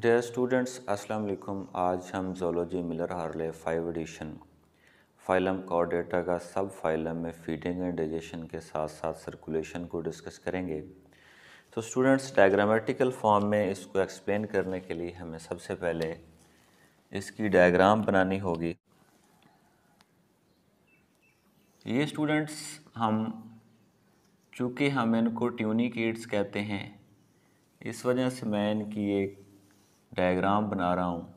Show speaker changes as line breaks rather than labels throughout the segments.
dear students अस्सलाम वालेकुम आज हम zoology Miller Harley five edition phylum chordata का सब फाइलम में फीडिंग एंड डाइजेशन के साथ साथ सर्कुलेशन को डिस्कस करेंगे तो स्टूडेंट्स डायग्रामेटिकल फॉर्म में इसको एक्सप्लेन करने के लिए हमें सबसे पहले इसकी डायग्राम बनानी होगी ये स्टूडेंट्स हम चूँकि हम इनको ट्यूनिकेट्स कहते हैं इस वजह से मैं इनकी एक डायग्राम बना रहा हूँ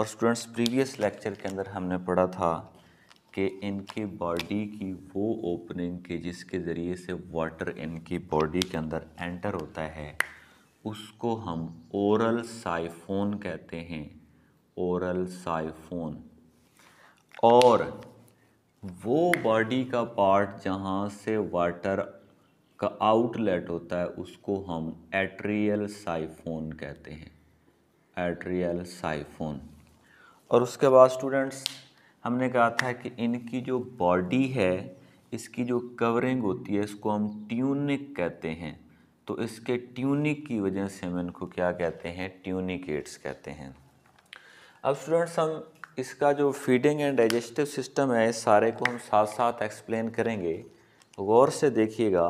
और स्टूडेंट्स प्रीवियस लेक्चर के अंदर हमने पढ़ा था कि इनकी बॉडी की वो ओपनिंग के जिसके ज़रिए से वाटर इनकी बॉडी के अंदर एंटर होता है उसको हम ओरल साइफोन कहते हैं ओरल साइफोन और वो बॉडी का पार्ट जहाँ से वाटर का आउटलेट होता है उसको हम एट्रियल साइफोन कहते हैं एट्रियल साइफोन और उसके बाद स्टूडेंट्स हमने कहा था कि इनकी जो बॉडी है इसकी जो कवरिंग होती है इसको हम ट्यूनिक कहते हैं तो इसके ट्यूनिक की वजह से हम इनको क्या कहते हैं ट्यूनिकेट्स कहते हैं अब स्टूडेंट्स हम इसका जो फीडिंग एंड डाइजेस्टिव सिस्टम है इस सारे को हम साथ साथ एक्सप्लेन करेंगे गौर से देखिएगा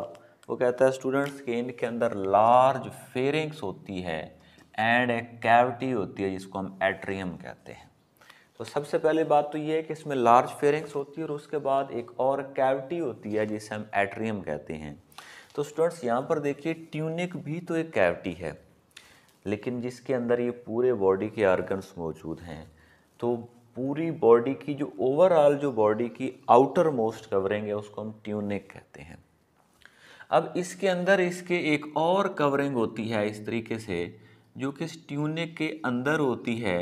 वो कहता है स्टूडेंट्स के इनके अंदर लार्ज फेरिंग्स होती है एंड एक कैविटी होती है जिसको हम एट्रियम कहते हैं तो सबसे पहले बात तो ये है कि इसमें लार्ज फेरिंग्स होती है और उसके बाद एक और कैविटी होती है जिसे हम एट्रियम कहते हैं तो स्टूडेंट्स यहाँ पर देखिए ट्यूनिक भी तो एक कैविटी है लेकिन जिसके अंदर ये पूरे बॉडी के आर्गन्स मौजूद हैं तो पूरी बॉडी की जो ओवरऑल जो बॉडी की आउटर मोस्ट कवरिंग है उसको हम ट्यूनिक कहते हैं अब इसके अंदर इसके एक और कवरिंग होती है इस तरीके से जो कि इस ट्यूने के अंदर होती है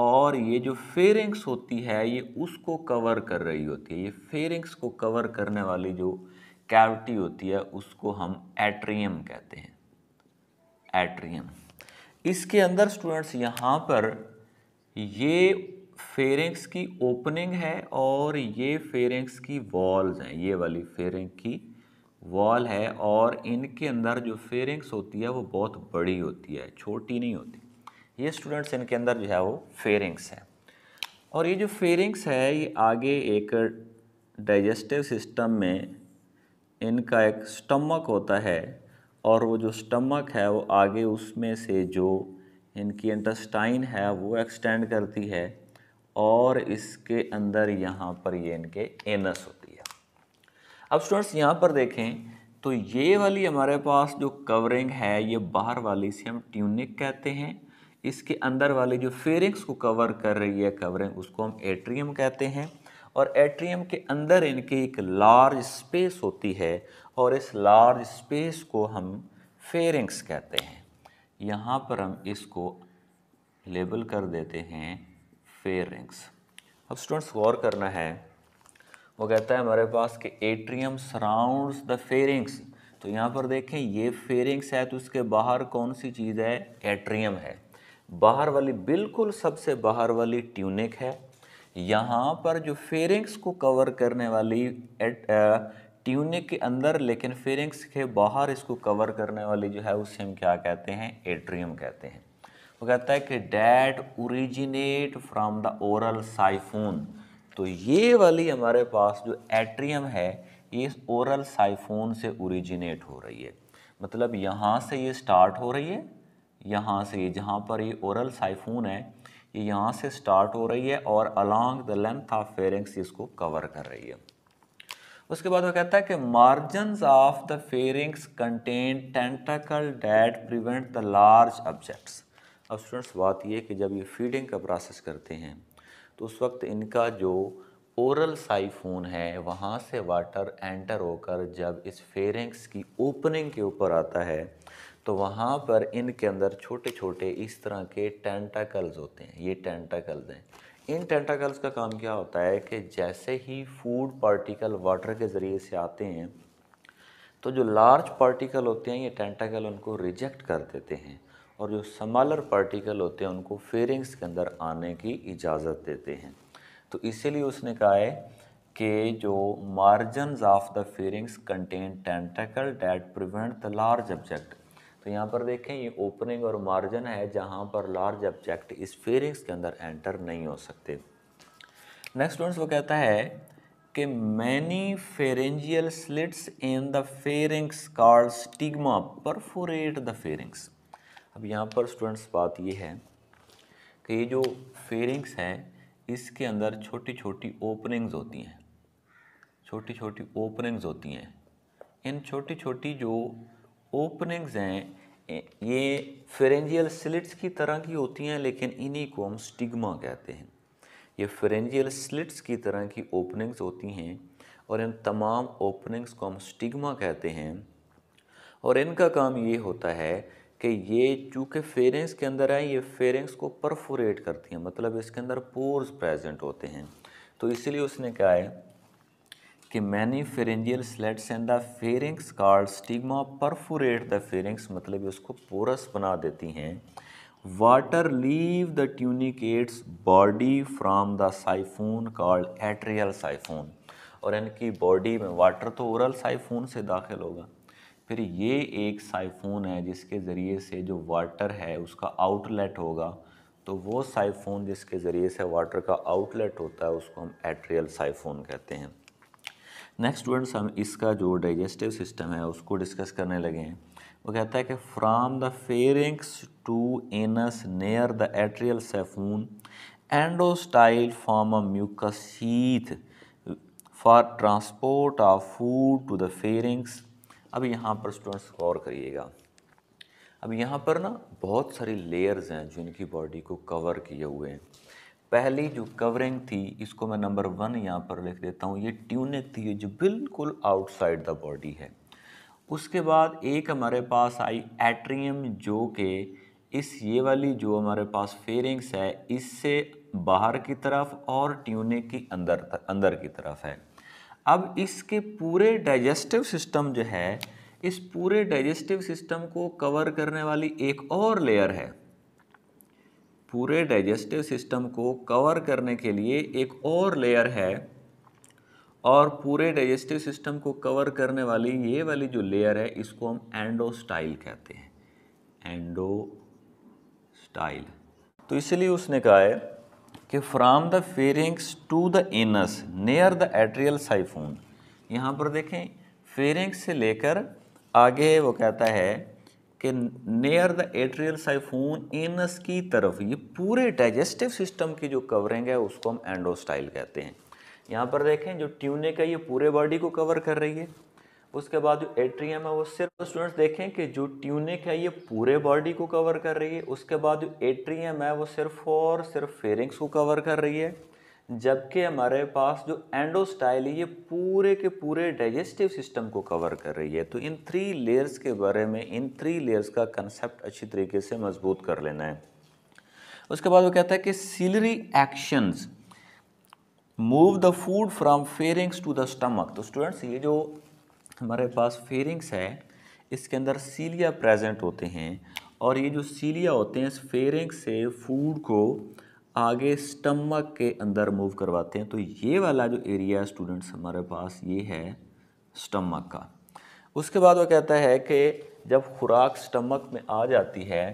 और ये जो फेरिंग्स होती है ये उसको कवर कर रही होती है ये फेरिंग्स को कवर करने वाली जो कैविटी होती है उसको हम एट्रियम कहते हैं एट्रियम इसके अंदर स्टूडेंट्स यहाँ पर ये फेरिंग्स की ओपनिंग है और ये फेरिंग्स की वॉल्स हैं ये वाली फेरिंग की वॉल है और इनके अंदर जो फेरिंग्स होती है वो बहुत बड़ी होती है छोटी नहीं होती ये स्टूडेंट्स इनके अंदर जो है वो फेरिंग्स है और ये जो फेरिंग्स है ये आगे एक डाइजेस्टिव सिस्टम में इनका एक स्टमक होता है और वो जो स्टमक है वो आगे उसमें से जो इनकी इंटस्टाइन है वो एक्सटेंड करती है और इसके अंदर यहाँ पर ये इनके एनस होती है अब स्टूडेंट्स यहाँ पर देखें तो ये वाली हमारे पास जो कवरिंग है ये बाहर वाली से हम ट्यूनिक कहते हैं इसके अंदर वाली जो फेरिंग्स को कवर कर रही है कवरिंग उसको हम एट्रियम कहते हैं और एट्रियम के अंदर इनकी एक लार्ज स्पेस होती है और इस लार्ज स्पेस को हम फेरिंग्स कहते हैं यहाँ पर हम इसको लेबल कर देते हैं फेरिंग्स अब स्टूडेंट्स गौर करना है वो कहता है हमारे पास कि एट्रियम सराउंड्स द फेरिंग्स तो यहाँ पर देखें ये फेरिंग्स है तो उसके बाहर कौन सी चीज़ है एट्रियम है बाहर वाली बिल्कुल सबसे बाहर वाली ट्यूनिक है यहाँ पर जो फेरिंग्स को कवर करने वाली एट, आ, ट्यूनिक के अंदर लेकिन फेरिंग्स के बाहर इसको कवर करने वाली जो है उसे हम क्या कहते हैं एट्रियम कहते हैं वो कहता है कि that originate from the oral siphon तो ये वाली हमारे पास जो एट्रियम है ये इस ओरल साइफोन से ओरिजिनेट हो रही है मतलब यहाँ से ये स्टार्ट हो रही है यहाँ से ये जहाँ पर ये ओरल साइफोन है ये यहाँ से स्टार्ट हो रही है और along the length of pharynx इसको कवर कर रही है उसके बाद वो कहता है कि margin of the pharynx contain tentacle that prevent the large objects अब स्टूडेंट्स बात यह कि जब ये फीडिंग का प्रोसेस करते हैं तो उस वक्त इनका जो ओरल साइफून है वहाँ से वाटर एंटर होकर जब इस फेरेंक्स की ओपनिंग के ऊपर आता है तो वहाँ पर इनके अंदर छोटे छोटे इस तरह के टेंटाकल्स होते हैं ये टेंटाकल्स हैं इन टेंटाकल्स का काम क्या होता है कि जैसे ही फूड पार्टिकल वाटर के ज़रिए से आते हैं तो जो लार्ज पार्टिकल होते हैं ये टेंटाकल उनको रिजेक्ट कर देते हैं और जो समालर पार्टिकल होते हैं उनको फेरिंग्स के अंदर आने की इजाज़त देते हैं तो इसीलिए उसने कहा है कि जो margin of the pharynx contain tentacle that prevent the large object तो यहाँ पर देखें ये ओपनिंग और मार्जिन है जहाँ पर लार्ज ऑब्जेक्ट इस फेरिंग्स के अंदर एंटर नहीं हो सकते नेक्स्ट स्टूडेंट्स वो कहता है कि many pharyngeal slits in the pharynx called stigma perforate the pharynx अब यहाँ पर स्टूडेंट्स बात ये है कि ये जो फेरिंग्स हैं इसके अंदर छोटी छोटी ओपनिंग्स होती हैं छोटी छोटी ओपनिंग्स होती हैं इन छोटी छोटी जो ओपनिंग्स हैं ये फेरेंजियल स्लिट्स की तरह की होती हैं लेकिन इन्हीं को हम स्टिग्मा कहते हैं ये फेरेंजियल स्लिट्स की तरह की ओपनिंग्स होती हैं और इन तमाम ओपनिंग्स को हम स्टिग्मा कहते हैं और इनका काम ये होता है कि ये चूँकि फेरेंस के अंदर है ये फेरेंस को परफोरेट करती हैं मतलब इसके अंदर पोर्स प्रेजेंट होते हैं तो इसलिए उसने कहा है कि many pharyngeal slits and the pharynx called stigma perforate the pharynx मतलब उसको पोरस बना देती हैं water leave the tunicates body from the siphon called atrial siphon और इनकी बॉडी में वाटर तो ओरल साइफून से दाखिल होगा फिर ये एक साइफोन है जिसके ज़रिए से जो वाटर है उसका आउटलेट होगा तो वो साइफोन जिसके ज़रिए से वाटर का आउटलेट होता है उसको हम एट्रियल साइफोन कहते हैं नेक्स्ट स्टूडेंट्स हम इसका जो डाइजेस्टिव सिस्टम है उसको डिस्कस करने लगे हैं वो कहता है कि from the pharynx to anus near the atrial siphon endostyle form a mucus for transport of food to the pharynx अब यहाँ पर स्टूडेंट्स गौर करिएगा अब यहाँ पर ना बहुत सारी लेयर्स हैं जो इनकी बॉडी को कवर किए हुए हैं पहली जो कवरिंग थी इसको मैं नंबर वन यहाँ पर लिख देता हूँ ये ट्यूनिक थी जो बिल्कुल आउटसाइड द बॉडी है उसके बाद एक हमारे पास आई एट्रियम जो के इस ये वाली जो हमारे पास फेरिंग्स है इससे बाहर की तरफ और ट्यूनिक की अंदर अंदर की तरफ है अब इसके पूरे डाइजेस्टिव सिस्टम जो है इस पूरे डाइजेस्टिव सिस्टम को कवर करने वाली एक और लेयर है पूरे डाइजेस्टिव सिस्टम को कवर करने के लिए एक और लेयर है और पूरे डाइजेस्टिव सिस्टम को कवर करने वाली ये वाली जो लेयर है इसको हम एंडोस्टाइल कहते हैं एंडोस्टाइल तो इसलिए उसने कहा है कि from the pharynx to the anus near the atrial siphon यहाँ पर देखें फेरिंग्स से लेकर आगे वो कहता है कि near the atrial siphon anus की तरफ ये पूरे डाइजेस्टिव सिस्टम की जो कवरिंग है उसको हम एंडोस्टाइल कहते हैं यहाँ पर देखें जो ट्यूनिक है ये पूरे बॉडी को कवर कर रही है उसके बाद जो एट्रियम है वो सिर्फ स्टूडेंट्स देखें कि जो ट्यूनिक है ये पूरे बॉडी को कवर कर रही है उसके बाद जो एट्रियम है वो सिर्फ और सिर्फ फेरिंग्स को कवर कर रही है जबकि हमारे पास जो एंडोस्टाइल है ये पूरे के पूरे डाइजेस्टिव सिस्टम को कवर कर रही है तो इन थ्री लेयर्स के बारे में इन थ्री लेयर्स का कंसेप्ट अच्छी तरीके से मजबूत कर लेना है उसके बाद वो कहता है कि ciliary actions move the food from pharynx to the stomach तो स्टूडेंट्स ये जो हमारे पास फेरिंग्स है इसके अंदर सीलिया प्रेजेंट होते हैं और ये जो सीलिया होते हैं इस फेरिंग से फूड को आगे स्टमक के अंदर मूव करवाते हैं तो ये वाला जो एरिया स्टूडेंट्स हमारे पास ये है स्टमक का उसके बाद वो कहता है कि जब खुराक स्टमक में आ जाती है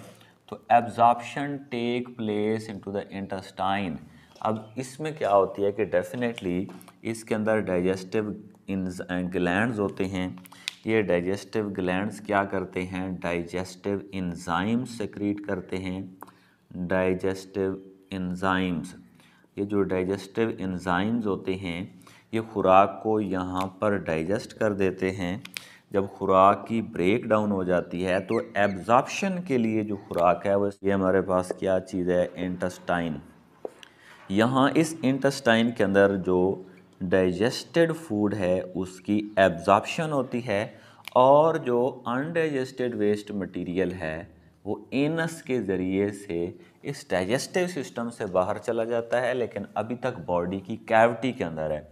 तो absorption take place into the intestine अब इसमें क्या होती है कि डेफिनेटली इसके अंदर डाइजेस्टिव ग्लैंड्स uh, होते हैं ये डाइजेस्टिव ग्लैंड्स क्या करते हैं डाइजेस्टिव इन्जाइम्स सेक्रीट करते हैं डाइजेस्टिव इन्ज़ाइम्स ये जो डाइजेस्टिव इन्ज़ाइम्स होते हैं ये खुराक को यहाँ पर डाइजेस्ट कर देते हैं जब खुराक की ब्रेक डाउन हो जाती है तो एब्जॉर्प्शन के लिए जो खुराक है वो ये हमारे पास क्या चीज़ है इंटस्टाइन यहाँ इस इंटस्टाइन के अंदर जो डाइजेस्टेड फूड है उसकी एब्जॉर्प्शन होती है और जो अनडाइजेस्टेड वेस्ट मटेरियल है वो एनस के ज़रिए से इस डाइजेस्टिव सिस्टम से बाहर चला जाता है लेकिन अभी तक बॉडी की कैविटी के अंदर है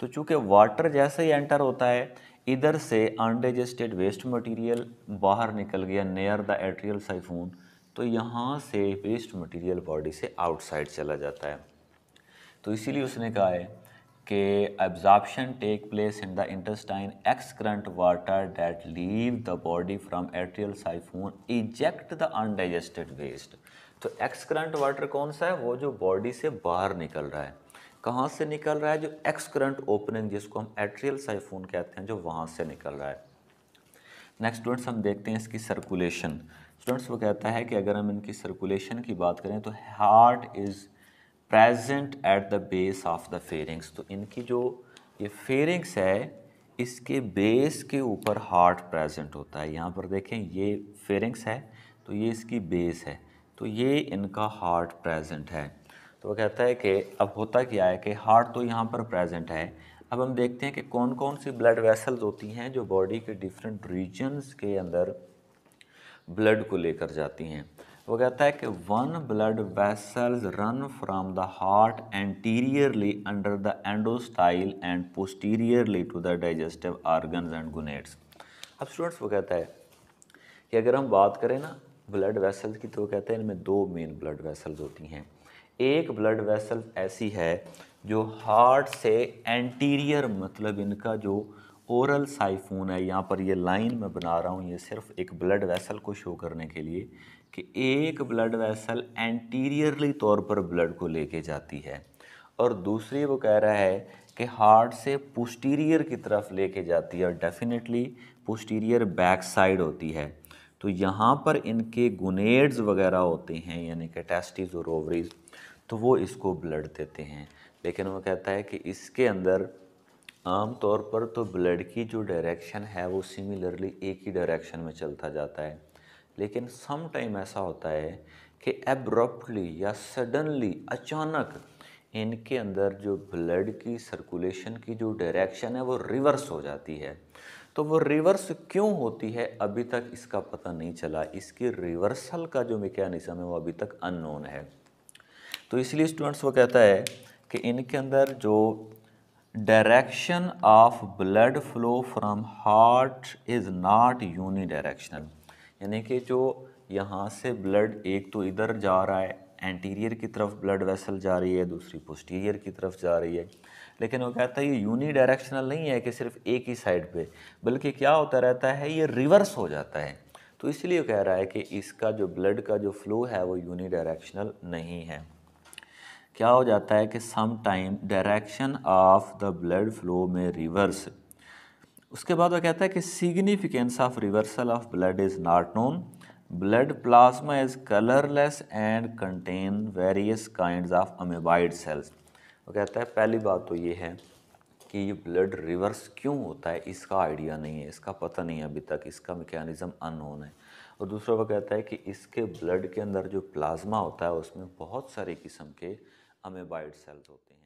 तो चूँकि वाटर जैसे ही एंटर होता है इधर से अनडाइजेस्टेड वेस्ट मटेरियल बाहर निकल गया नियर द एट्रियल साइफून तो यहाँ से वेस्ट मटेरियल बॉडी से आउटसाइड चला जाता है तो इसीलिए उसने कहा है कि absorption take place in the intestine current water that leave the body from atrial siphon eject the undigested waste तो करंट वाटर कौन सा है वो जो बॉडी से बाहर निकल रहा है कहाँ से निकल रहा है जो एक्स करंट ओपनिंग जिसको हम एट्रियल साइफोन कहते हैं जो वहाँ से निकल रहा है नेक्स्ट स्टूडेंट्स हम देखते हैं इसकी सर्कुलेशन स्टूडेंट्स वो कहता है कि अगर हम इनकी सर्कुलेशन की बात करें तो heart is present at the base of the pharynx तो इनकी जो ये फेरिंग्स है इसके बेस के ऊपर हार्ट प्रेजेंट होता है यहाँ पर देखें ये फेरिंग्स है तो ये इसकी बेस है तो ये इनका हार्ट प्रेजेंट है तो वो कहता है कि अब होता क्या है कि हार्ट तो यहाँ पर प्रेजेंट है अब हम देखते हैं कि कौन कौन सी ब्लड वेसल्स होती हैं जो बॉडी के डिफरेंट रीजन्स के अंदर ब्लड को लेकर जाती हैं वो कहता है कि one blood vessels run from the heart anteriorly under the endostyle and posteriorly to the digestive organs and gonads अब स्टूडेंट्स वो कहता है कि अगर हम बात करें ना ब्लड वेसल्स की तो वो कहते हैं इनमें दो मेन ब्लड वेसल्स होती हैं एक ब्लड वेसल ऐसी है जो हार्ट से एंटीरियर मतलब इनका जो ओरल साइफून है यहाँ पर ये लाइन मैं बना रहा हूँ ये सिर्फ एक ब्लड वेसल को शो करने के लिए कि एक ब्लड वैसल एंटीरियरली तौर पर ब्लड को लेके जाती है और दूसरी वो कह रहा है कि हार्ट से पोस्टीरियर की तरफ लेके जाती है और डेफिनेटली पोस्टीरियर बैक साइड होती है तो यहाँ पर इनके गुनेड्स वगैरह होते हैं यानी कि टेस्टिस और ओवरीज तो वो इसको ब्लड देते हैं लेकिन वो कहता है कि इसके अंदर आम तौर पर तो ब्लड की जो डायरेक्शन है वो सिमिलरली एक ही डायरेक्शन में चलता जाता है लेकिन सम टाइम ऐसा होता है कि एब्रप्टली या सडनली अचानक इनके अंदर जो ब्लड की सर्कुलेशन की जो डायरेक्शन है वो रिवर्स हो जाती है तो वो रिवर्स क्यों होती है अभी तक इसका पता नहीं चला इसकी रिवर्सल का जो मेकेनिज़म है वो अभी तक अननोन है तो इसलिए स्टूडेंट्स वो कहता है कि इनके अंदर जो direction of blood flow from heart is not unidirectional यानी कि जो यहाँ से ब्लड एक तो इधर जा रहा है एंटीरियर की तरफ ब्लड वेसल जा रही है दूसरी पोस्टीरियर की तरफ जा रही है लेकिन वो कहता है ये यूनी डायरेक्शनल नहीं है कि सिर्फ एक ही साइड पे बल्कि क्या होता रहता है ये रिवर्स हो जाता है तो इसलिए कह रहा है कि इसका जो ब्लड का जो फ्लो है वो यूनी डायरेक्शनल नहीं है क्या हो जाता है कि some time direction of the blood flow में रिवर्स उसके बाद वो कहता है कि significance of reversal of blood is not known blood plasma is colourless and contain various kind of amoeboid cells वो कहता है पहली बात तो ये है कि ये ब्लड रिवर्स क्यों होता है इसका आइडिया नहीं है इसका पता नहीं है अभी तक इसका मेकेनिज़्म अनोन है और दूसरा वो कहता है कि इसके ब्लड के अंदर जो प्लाज्मा होता है उसमें बहुत सारे किस्म के अमेबाइड सेल्स होते हैं